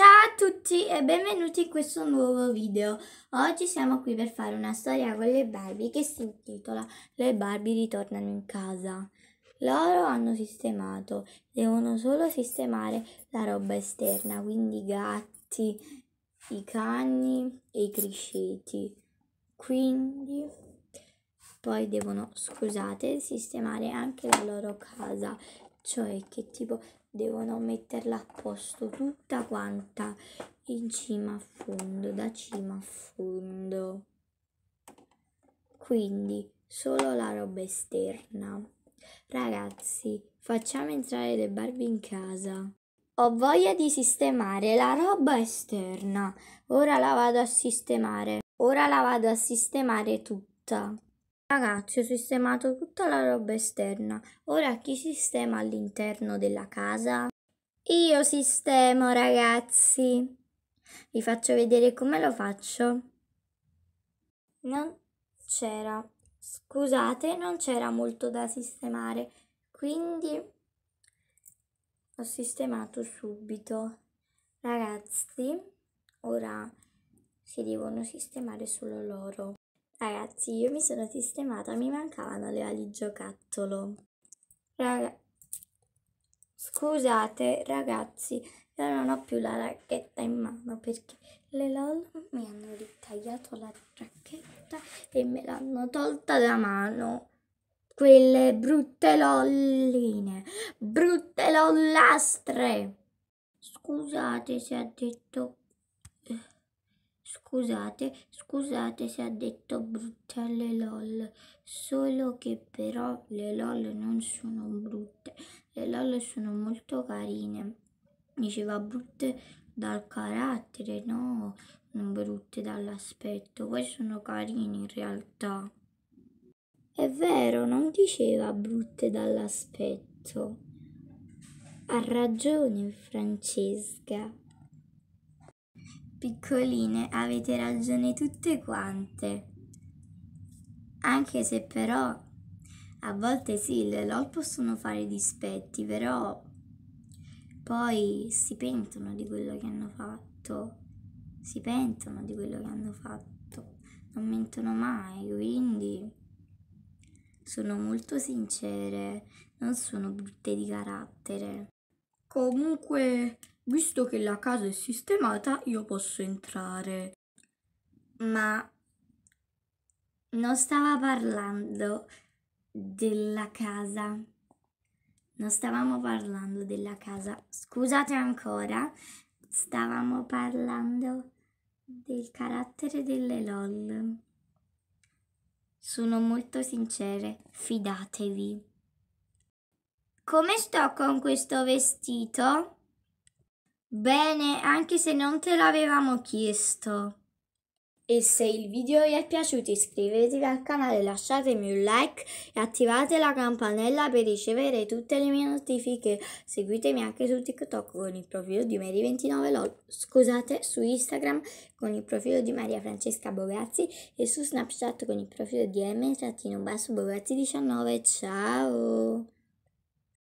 Ciao a tutti e benvenuti in questo nuovo video. Oggi siamo qui per fare una storia con le Barbie che si intitola Le Barbie ritornano in casa. Loro hanno sistemato, devono solo sistemare la roba esterna, quindi i gatti, i cani e i crisceti. Quindi poi devono, scusate, sistemare anche la loro casa, cioè che tipo devono metterla a posto tutta quanta in cima a fondo da cima a fondo quindi solo la roba esterna ragazzi facciamo entrare le Barbie in casa ho voglia di sistemare la roba esterna ora la vado a sistemare ora la vado a sistemare tutta Ragazzi, ho sistemato tutta la roba esterna. Ora chi sistema all'interno della casa? Io sistemo, ragazzi. Vi faccio vedere come lo faccio. Non c'era. Scusate, non c'era molto da sistemare. Quindi ho sistemato subito. Ragazzi, ora si devono sistemare solo loro. Ragazzi, io mi sono sistemata, mi mancavano le ali giocattolo. Raga... Scusate, ragazzi, io non ho più la racchetta in mano perché le LOL mi hanno ritagliato la racchetta e me l'hanno tolta da mano. Quelle brutte lolline, brutte lollastre. Scusate se ha detto Scusate, scusate se ha detto brutte le LOL, solo che però le LOL non sono brutte, le LOL sono molto carine. Diceva brutte dal carattere, no, non brutte dall'aspetto, poi sono carine in realtà. È vero, non diceva brutte dall'aspetto. Ha ragione Francesca. Piccoline, avete ragione tutte quante. Anche se però a volte sì, le LOL possono fare dispetti, però poi si pentono di quello che hanno fatto. Si pentono di quello che hanno fatto. Non mentono mai, quindi sono molto sincere, non sono brutte di carattere. Comunque Visto che la casa è sistemata, io posso entrare. Ma non stava parlando della casa. Non stavamo parlando della casa. Scusate ancora. Stavamo parlando del carattere delle LOL. Sono molto sincere, fidatevi. Come sto con questo vestito? Bene, anche se non te l'avevamo chiesto. E se il video vi è piaciuto iscrivetevi al canale, lasciatemi un like e attivate la campanella per ricevere tutte le mie notifiche. Seguitemi anche su TikTok con il profilo di Mary29LOL, scusate, su Instagram con il profilo di Maria Francesca Bogazzi e su Snapchat con il profilo di M-Bogazzi19. Ciao!